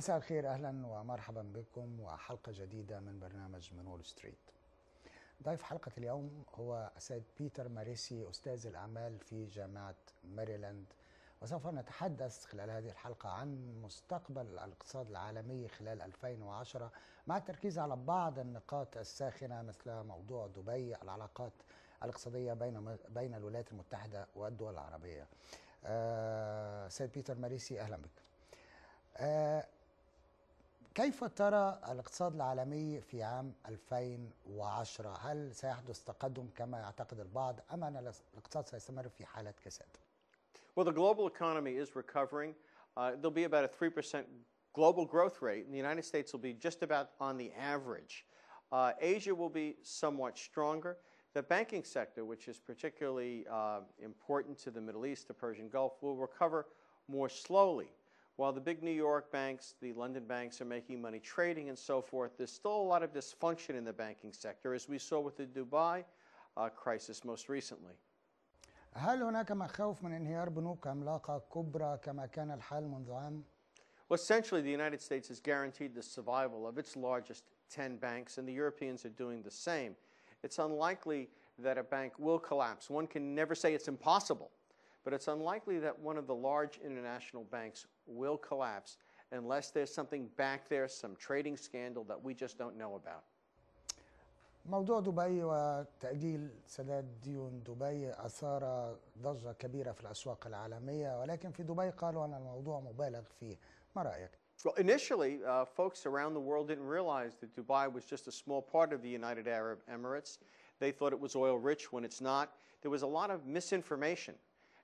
مساء الخير اهلا ومرحبا بكم وحلقه جديده من برنامج من وول ستريت. ضيف حلقه اليوم هو السيد بيتر ماريسي استاذ الاعمال في جامعه ماريلاند وسوف نتحدث خلال هذه الحلقه عن مستقبل الاقتصاد العالمي خلال 2010 مع التركيز على بعض النقاط الساخنه مثل موضوع دبي العلاقات الاقتصاديه بين بين الولايات المتحده والدول العربيه. آه سيد بيتر ماريسي اهلا بك. آه كيف ترى الاقتصاد العالمي في عام 2010 هل سيحدث تقدم كما يعتقد البعض أم أن الاقتصاد سيستمر في حالة كساد Well, the global economy is recovering. Uh, there'll be about a 3% global growth rate, and the United States will be just about on the average. Uh, Asia will be somewhat stronger. The banking sector, which is particularly uh, important to the Middle East, the Persian Gulf, will recover more slowly. While the big New York banks, the London banks are making money trading and so forth, there's still a lot of dysfunction in the banking sector, as we saw with the Dubai uh, crisis most recently. هل هناك مخاوف من انهيار بنوك عملاقة كبرى كما كان الحال منذ عام؟ Well, essentially, the United States has guaranteed the survival of its largest 10 banks, and the Europeans are doing the same. It's unlikely that a bank will collapse. One can never say it's impossible, but it's unlikely that one of the large international banks will collapse unless there's something back there, some trading scandal that we just don't know about. موضوع دبي وتأجيل سداد ديون دبي أثار ضجة كبيرة في الأسواق العالمية ولكن في دبي قالوا أن الموضوع مبالغ فيه ما رأيك؟ Well, initially, uh, folks around the world didn't realize that Dubai was just a small part of the United Arab Emirates. They thought it was oil rich when it's not. There was a lot of misinformation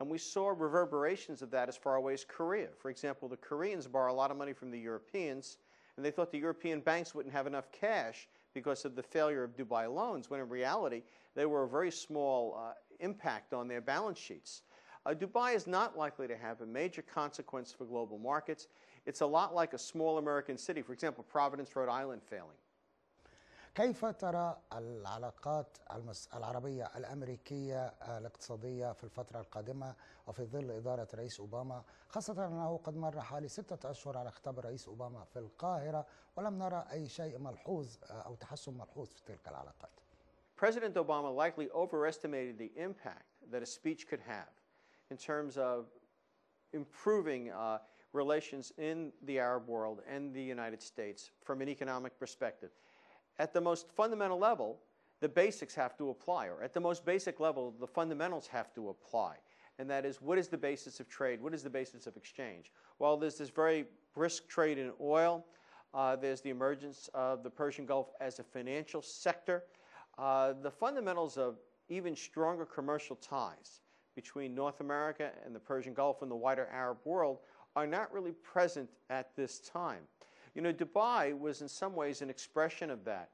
and we saw reverberations of that as far away as Korea. For example, the Koreans borrow a lot of money from the Europeans, and they thought the European banks wouldn't have enough cash because of the failure of Dubai loans, when in reality, they were a very small uh, impact on their balance sheets. Uh, Dubai is not likely to have a major consequence for global markets. It's a lot like a small American city, for example, Providence, Rhode Island failing. كيف ترى العلاقات العربية الأمريكية آه، الاقتصادية في الفترة القادمة وفي ظل إدارة رئيس أوباما خاصة أنه قد مر حوالي ستة أشهر على خطاب الرئيس أوباما في القاهرة ولم نرى أي شيء ملحوظ آه، أو تحسن ملحوظ في تلك العلاقات President Obama likely overestimated the impact that a speech could have in terms of improving uh, relations in the Arab world and the United States from an economic perspective. at the most fundamental level, the basics have to apply, or at the most basic level, the fundamentals have to apply. And that is, what is the basis of trade? What is the basis of exchange? Well, there's this very brisk trade in oil. Uh, there's the emergence of the Persian Gulf as a financial sector. Uh, the fundamentals of even stronger commercial ties between North America and the Persian Gulf and the wider Arab world are not really present at this time. You know, Dubai was in some ways an expression of that.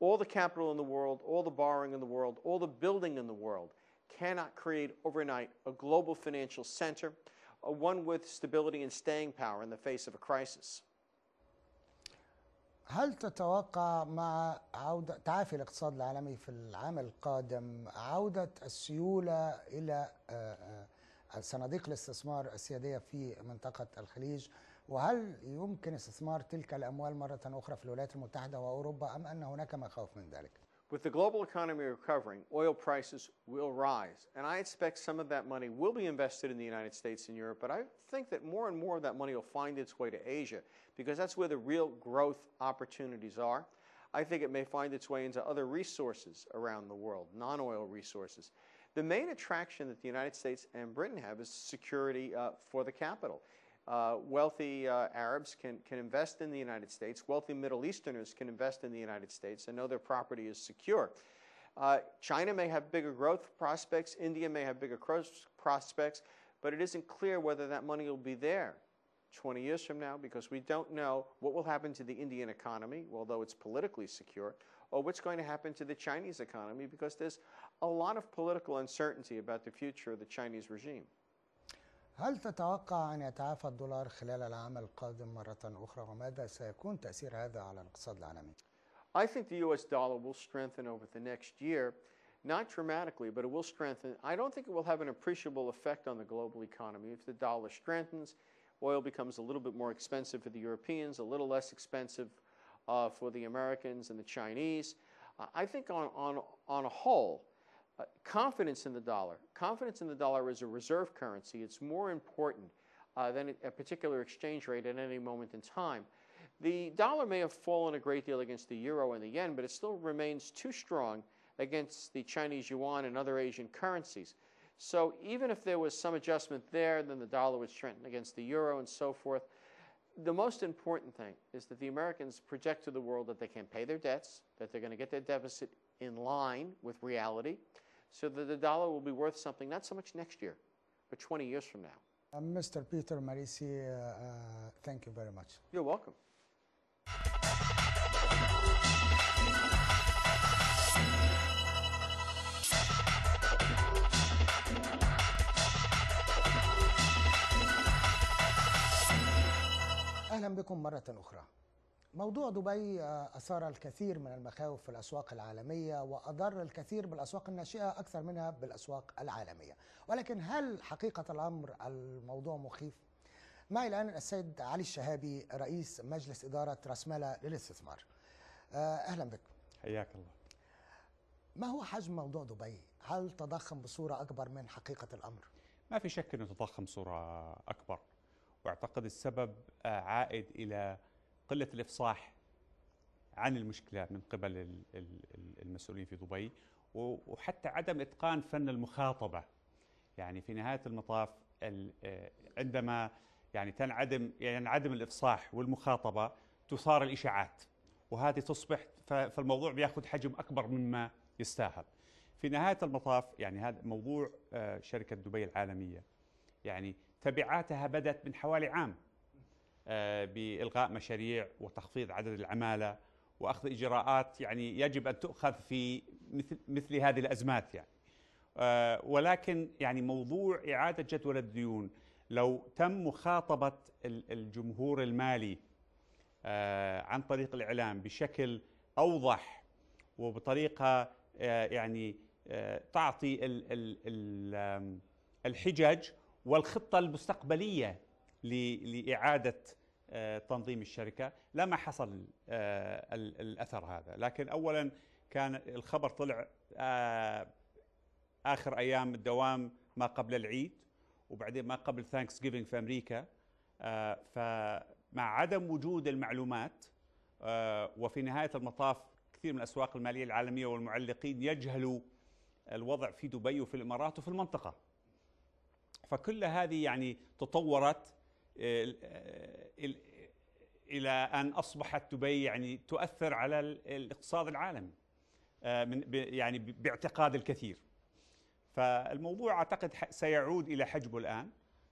All the capital in the world, all the borrowing in the world, all the building in the world cannot create overnight a global financial center, one with stability and staying power in the face of a crisis. هل تتوقع مع عودة تعافي الاقتصاد العالمي في العام القادم عودة السيولة إلى صناديق الاستثمار السيادية في منطقة الخليج؟ وهل يمكن استثمار تلك الأموال مرة أخرى في الولايات المتحدة وأوروبا أم أن هناك مخاوف من ذلك؟ With the global economy recovering, oil prices will rise. And I expect some of that money will be invested in the United States and Europe, but I think that more and more of that money will find its way to Asia because that's where the real growth opportunities are. I think it may find its way into other resources around the world, non oil resources. The main attraction that the United States and Britain have is security uh, for the capital. Uh, wealthy uh, Arabs can, can invest in the United States. Wealthy Middle Easterners can invest in the United States and know their property is secure. Uh, China may have bigger growth prospects. India may have bigger growth prospects. But it isn't clear whether that money will be there 20 years from now because we don't know what will happen to the Indian economy, although it's politically secure, or what's going to happen to the Chinese economy because there's a lot of political uncertainty about the future of the Chinese regime. هل تتوقع أن يتعافى الدولار خلال العام القادم مرة أخرى وماذا سيكون تأثير هذا على الاقتصاد العالمي؟ I think the US dollar will strengthen over the next year, not dramatically, but it will strengthen. I don't think it will have an appreciable effect on the global economy. If the dollar strengthens, oil becomes a little bit more expensive for the Europeans, a little less expensive uh, for the Americans and the Chinese. Uh, I think on, on, on a whole, Uh, confidence in the dollar. Confidence in the dollar is a reserve currency. It's more important uh, than a particular exchange rate at any moment in time. The dollar may have fallen a great deal against the euro and the yen, but it still remains too strong against the Chinese yuan and other Asian currencies. So even if there was some adjustment there, then the dollar would strengthen against the euro and so forth. The most important thing is that the Americans project to the world that they can pay their debts, that they're going to get their deficit in line with reality, so that the dollar will be worth something, not so much next year, but 20 years from now. Uh, Mr. Peter Marisi, uh, uh, thank you very much. You're welcome. أهلا بكم مرة أخرى موضوع دبي آه، أثار الكثير من المخاوف في الأسواق العالمية وأضر الكثير بالأسواق الناشئة أكثر منها بالأسواق العالمية ولكن هل حقيقة الأمر الموضوع مخيف؟ معي الآن السيد علي الشهابي رئيس مجلس إدارة رسمالة للاستثمار آه، أهلا بك حياك الله ما هو حجم موضوع دبي؟ هل تضخم بصورة أكبر من حقيقة الأمر؟ ما في شك أنه تضخم بصورة أكبر واعتقد السبب عائد إلى قله الافصاح عن المشكله من قبل المسؤولين في دبي وحتى عدم اتقان فن المخاطبه يعني في نهايه المطاف آه، عندما يعني تنعدم ينعدم يعني الافصاح والمخاطبه تثار الاشاعات وهذه تصبح فالموضوع بياخذ حجم اكبر مما يستاهل. في نهايه المطاف يعني هذا موضوع آه، شركه دبي العالميه يعني تبعاتها بدات من حوالي عام آه، بالغاء مشاريع وتخفيض عدد العماله واخذ اجراءات يعني يجب ان تؤخذ في مثل مثل هذه الازمات يعني آه، ولكن يعني موضوع اعاده جدول الديون لو تم مخاطبه الجمهور المالي آه، عن طريق الاعلام بشكل اوضح وبطريقه يعني تعطي الحجج والخطه المستقبليه لاعاده آه، تنظيم الشركة لما حصل آه، الأثر هذا لكن أولا كان الخبر طلع آه، آخر أيام الدوام ما قبل العيد وبعدين ما قبل ثانكس جيفنج في أمريكا فمع عدم وجود المعلومات وفي نهاية المطاف كثير من الأسواق المالية العالمية والمعلقين يجهلوا الوضع في دبي وفي الإمارات وفي المنطقة فكل هذه يعني تطورت الى ان اصبحت دبي يعني تؤثر على الاقتصاد العالمي آه، من يعني باعتقاد الكثير فالموضوع اعتقد سيعود الى حجبه الان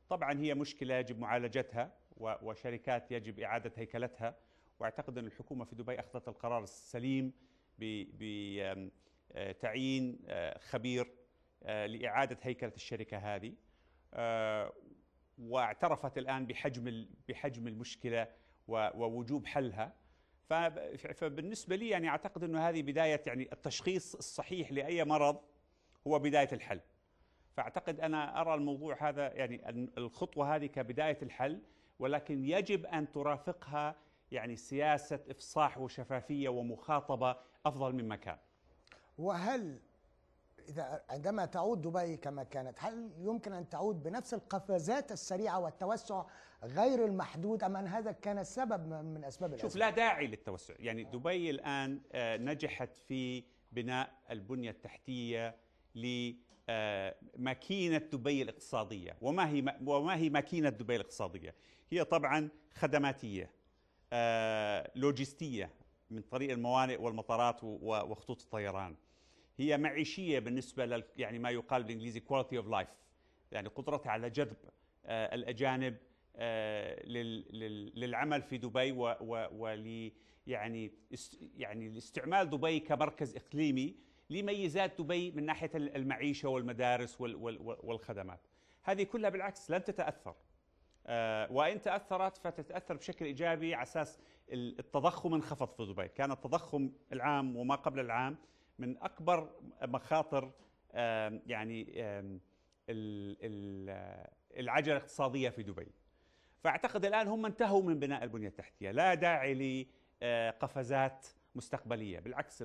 طبعا هي مشكله يجب معالجتها وشركات يجب اعاده هيكلتها واعتقد ان الحكومه في دبي اخذت القرار السليم بتعيين آه، آه، خبير لاعاده هيكله الشركه هذه واعترفت الان بحجم بحجم المشكله ووجوب حلها فبالنسبه لي يعني اعتقد انه هذه بدايه يعني التشخيص الصحيح لاي مرض هو بدايه الحل فاعتقد انا ارى الموضوع هذا يعني الخطوه هذه كبدايه الحل ولكن يجب ان ترافقها يعني سياسه افصاح وشفافيه ومخاطبه افضل مما كان وهل إذا عندما تعود دبي كما كانت هل يمكن أن تعود بنفس القفزات السريعة والتوسع غير المحدود أم أن هذا كان سبب من أسباب الأزمة؟ شوف لا داعي للتوسع يعني دبي الآن آه، نجحت في بناء البنية التحتية لماكينة آه، دبي الاقتصادية وما هي وما هي ماكينة دبي الاقتصادية هي طبعا خدماتية آه، لوجستية من طريق الموانئ والمطارات وخطوط الطيران هي معيشيه بالنسبه لل يعني ما يقال بالانجليزي كواليتي اوف لايف يعني قدرتها على جذب آه، الاجانب آه، للعمل في دبي ول يعني يعني لاستعمال دبي كمركز اقليمي لميزات دبي من ناحيه المعيشه والمدارس والخدمات هذه كلها بالعكس لن تتاثر آه، وان تاثرت فتتاثر بشكل ايجابي على اساس التضخم انخفض في دبي كان التضخم العام وما قبل العام من اكبر مخاطر يعني العجله الاقتصاديه في دبي. فاعتقد الان هم انتهوا من بناء البنيه التحتيه، لا داعي لقفزات مستقبليه، بالعكس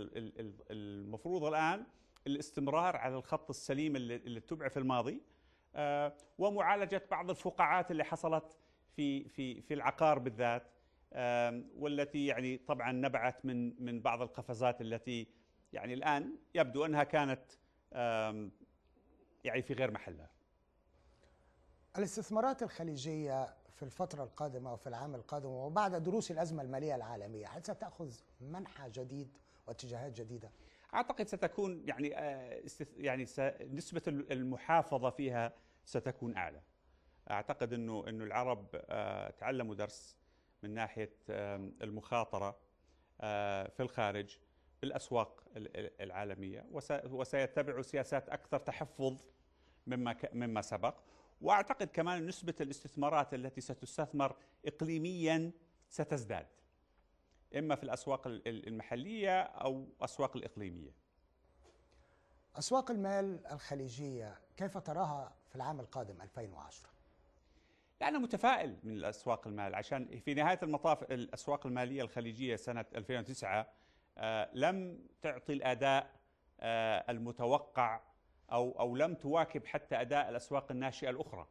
المفروض الان الاستمرار على الخط السليم اللي اتبع في الماضي ومعالجه بعض الفقاعات اللي حصلت في في في العقار بالذات والتي يعني طبعا نبعت من من بعض القفزات التي يعني الآن يبدو أنها كانت يعني في غير محلها الاستثمارات الخليجية في الفترة القادمة أو في العام القادم وبعد دروس الأزمة المالية العالمية هل ستأخذ منحى جديد واتجاهات جديدة؟ أعتقد ستكون يعني آه، يعني نسبة المحافظة فيها ستكون أعلى أعتقد أنه أنه العرب آه، تعلموا درس من ناحية المخاطرة آه، في الخارج الاسواق العالميه وسيتبع سياسات اكثر تحفظ مما مما سبق واعتقد كمان نسبه الاستثمارات التي ستستثمر اقليميا ستزداد اما في الاسواق المحليه او اسواق الاقليميه اسواق المال الخليجيه كيف تراها في العام القادم 2010 أنا متفائل من الأسواق المال عشان في نهاية المطاف الأسواق المالية الخليجية سنة 2009 آه، لم تعطي الاداء آه، المتوقع او او لم تواكب حتى اداء الاسواق الناشئه الاخرى.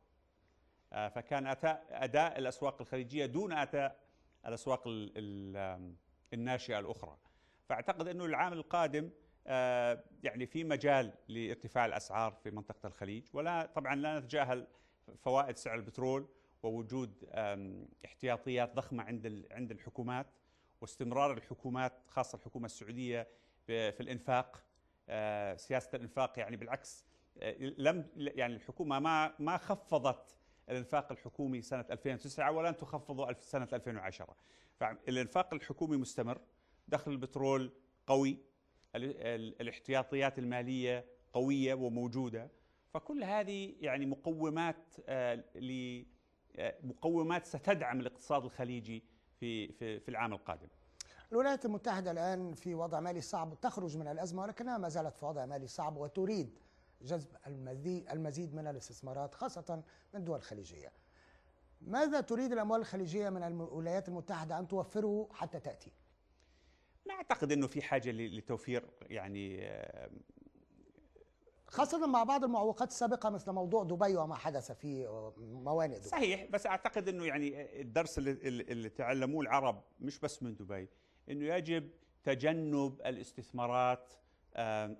آه، فكان اداء الاسواق الخليجيه دون اداء الاسواق الناشئه الاخرى. فاعتقد انه العام القادم يعني في مجال لارتفاع الاسعار في منطقه الخليج ولا طبعا لا نتجاهل فوائد سعر البترول ووجود احتياطيات ضخمه عند عند الحكومات واستمرار الحكومات خاصه الحكومه السعوديه في الانفاق آه، سياسه الانفاق يعني بالعكس آه، لم يعني الحكومه ما ما خفضت الانفاق الحكومي سنه 2009 ولن تخفضه سنه 2010 فالانفاق الحكومي مستمر دخل البترول قوي الاحتياطيات الماليه قويه وموجوده فكل هذه يعني مقومات آه، مقومات ستدعم الاقتصاد الخليجي في في في العام القادم. الولايات المتحدة الآن في وضع مالي صعب تخرج من الأزمة ولكنها ما زالت في وضع مالي صعب وتريد جذب المزيد من الاستثمارات خاصة من دول خليجية ماذا تريد الأموال الخليجية من الولايات المتحدة أن توفره حتى تأتي؟ لا أعتقد أنه في حاجة لتوفير يعني خاصة مع بعض المعوقات السابقة مثل موضوع دبي وما حدث في موانئ دبي صحيح بس أعتقد أنه يعني الدرس اللي, اللي تعلموه العرب مش بس من دبي أنه يجب تجنب الاستثمارات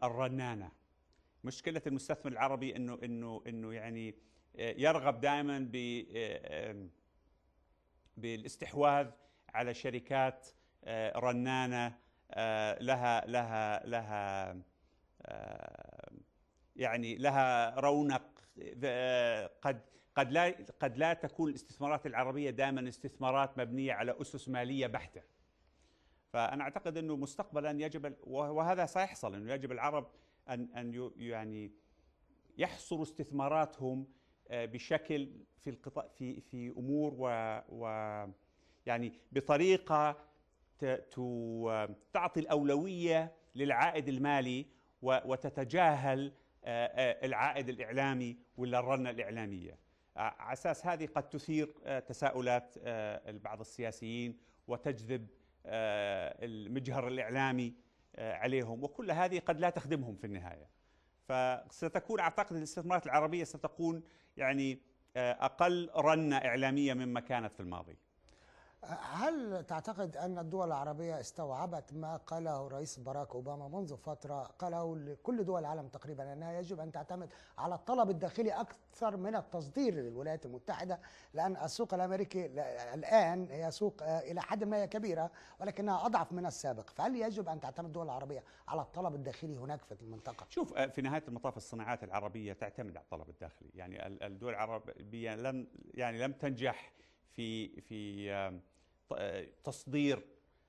الرنانة مشكلة المستثمر العربي أنه أنه أنه يعني آه، يرغب دائما آه، بالاستحواذ على شركات آه، رنانة لها لها لها يعني لها رونق قد قد لا قد لا تكون الاستثمارات العربيه دائما استثمارات مبنيه على اسس ماليه بحته. فانا اعتقد انه مستقبلا يجب وهذا سيحصل انه يجب العرب ان ان يعني يحصروا استثماراتهم آه، بشكل في القطاع في في امور و, و يعني بطريقه تعطي الاولويه للعائد المالي وتتجاهل آه، آه، العائد الإعلامي ولا الرنة الإعلامية آه، على أساس هذه قد تثير تساؤلات بعض السياسيين وتجذب المجهر الإعلامي عليهم وكل هذه قد لا تخدمهم في النهاية فستكون أعتقد الاستثمارات العربية ستكون يعني أقل رنة إعلامية مما كانت في الماضي هل تعتقد أن الدول العربية استوعبت ما قاله الرئيس باراك أوباما منذ فترة قاله لكل دول العالم تقريبا أنها يجب أن تعتمد على الطلب الداخلي أكثر من التصدير للولايات المتحدة لأن السوق الأمريكي الآن هي سوق آه، إلى حد ما هي كبيرة ولكنها أضعف من السابق فهل يجب أن تعتمد الدول العربية على الطلب الداخلي هناك في المنطقة؟ شوف آه، في نهاية المطاف الصناعات العربية تعتمد على الطلب الداخلي يعني الدول العربية لن يعني لم تنجح في في آه، تصدير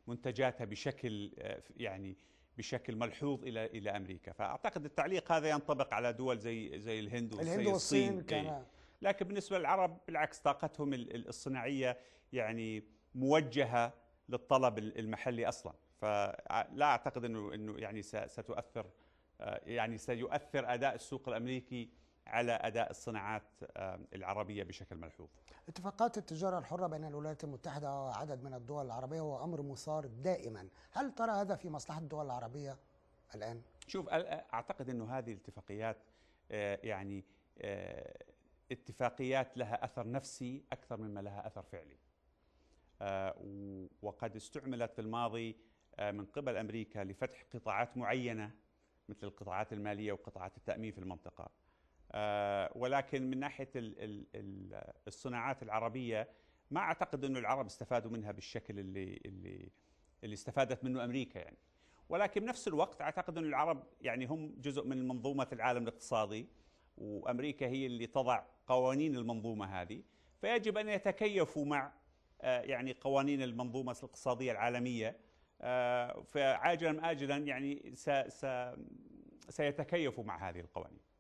منتجاتها بشكل آه، يعني بشكل ملحوظ الى الى امريكا فاعتقد التعليق هذا ينطبق على دول زي زي الهند والصين, الهند والصين كان لكن بالنسبه للعرب بالعكس طاقتهم الصناعيه يعني موجهه للطلب المحلي اصلا فلا اعتقد انه انه يعني ستؤثر آه، يعني سيؤثر اداء السوق الامريكي على اداء الصناعات آه، العربيه بشكل ملحوظ. اتفاقات التجاره الحره بين الولايات المتحده وعدد من الدول العربيه هو امر مصار دائما، هل ترى هذا في مصلحه الدول العربيه الان؟ شوف اعتقد انه هذه الاتفاقيات آه، يعني آه، اتفاقيات لها اثر نفسي اكثر مما لها اثر فعلي. وقد استعملت في الماضي من قبل امريكا لفتح قطاعات معينه مثل القطاعات الماليه وقطاعات التامين في المنطقه. آه، ولكن من ناحيه الصناعات العربيه ما اعتقد انه العرب استفادوا منها بالشكل اللي اللي اللي استفادت منه امريكا يعني ولكن بنفس الوقت اعتقد انه العرب يعني هم جزء من منظومه العالم الاقتصادي وامريكا هي اللي تضع قوانين المنظومه هذه فيجب ان يتكيفوا مع آه، يعني قوانين المنظومه الاقتصاديه العالميه آه، فعاجلا ام اجلا يعني سيتكيفوا مع هذه القوانين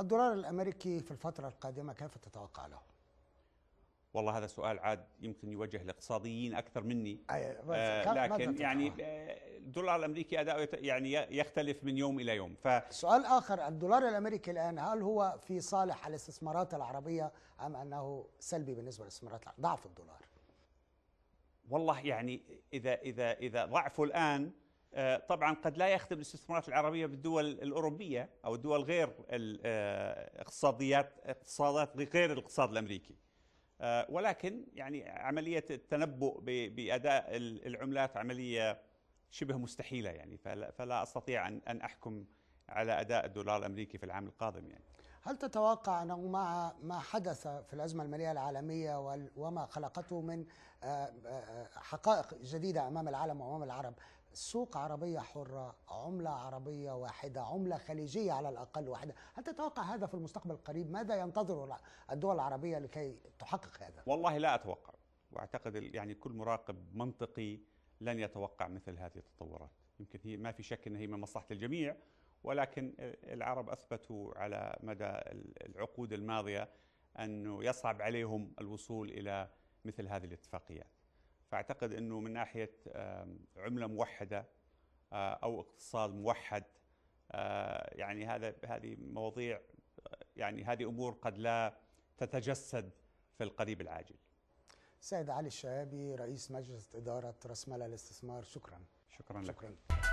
الدولار الامريكي في الفتره القادمه كيف تتوقع له؟ والله هذا سؤال عاد يمكن يوجه لاقتصاديين اكثر مني آه لكن يعني آه، الدولار الامريكي اداؤه يعني يختلف من يوم الى يوم ف سؤال اخر الدولار الامريكي الان هل هو في صالح الاستثمارات العربيه ام انه سلبي بالنسبه للاستثمارات العربية؟ ضعف الدولار والله يعني اذا اذا اذا ضعفه الان آه، طبعا قد لا يخدم الاستثمارات العربيه بالدول الاوروبيه او الدول غير آه، اقتصاديات اقتصادات غير الاقتصاد الامريكي. آه، ولكن يعني عمليه التنبؤ باداء العملات عمليه شبه مستحيله يعني فلا استطيع ان احكم على اداء الدولار الامريكي في العام القادم يعني. هل تتوقع أنه مع ما حدث في الأزمة المالية العالمية وما خلقته من آه، آه، آه، حقائق جديدة أمام العالم وأمام العرب سوق عربية حرة عملة عربية واحدة عملة خليجية على الأقل واحدة هل تتوقع هذا في المستقبل القريب ماذا ينتظر الدول العربية لكي تحقق هذا والله لا أتوقع وأعتقد يعني كل مراقب منطقي لن يتوقع مثل هذه التطورات يمكن هي ما في شك أن هي من مصلحة الجميع ولكن العرب اثبتوا على مدى العقود الماضيه انه يصعب عليهم الوصول الى مثل هذه الاتفاقيات. فاعتقد انه من ناحيه عمله موحده آه، او اقتصاد موحد آه، يعني هذا هذه مواضيع يعني هذه امور قد لا تتجسد في القريب العاجل. سيد علي الشهابي رئيس مجلس اداره راسمال الاستثمار شكرا. شكرا لك. شكرا.